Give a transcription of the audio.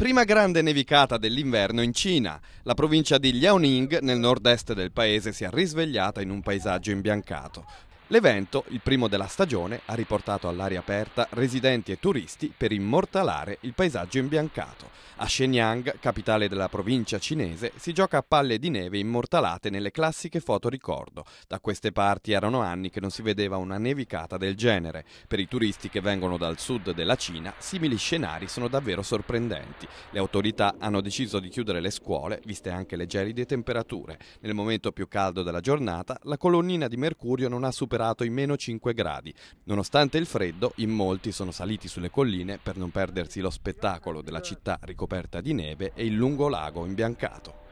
Prima grande nevicata dell'inverno in Cina. La provincia di Liaoning, nel nord-est del paese, si è risvegliata in un paesaggio imbiancato. L'evento, il primo della stagione, ha riportato all'aria aperta residenti e turisti per immortalare il paesaggio imbiancato. A Shenyang, capitale della provincia cinese, si gioca a palle di neve immortalate nelle classiche foto ricordo. Da queste parti erano anni che non si vedeva una nevicata del genere. Per i turisti che vengono dal sud della Cina, simili scenari sono davvero sorprendenti. Le autorità hanno deciso di chiudere le scuole, viste anche le gelide temperature. Nel momento più caldo della giornata, la colonnina di mercurio non ha superato superato i meno 5 gradi. Nonostante il freddo, in molti sono saliti sulle colline per non perdersi lo spettacolo della città ricoperta di neve e il lungo lago imbiancato.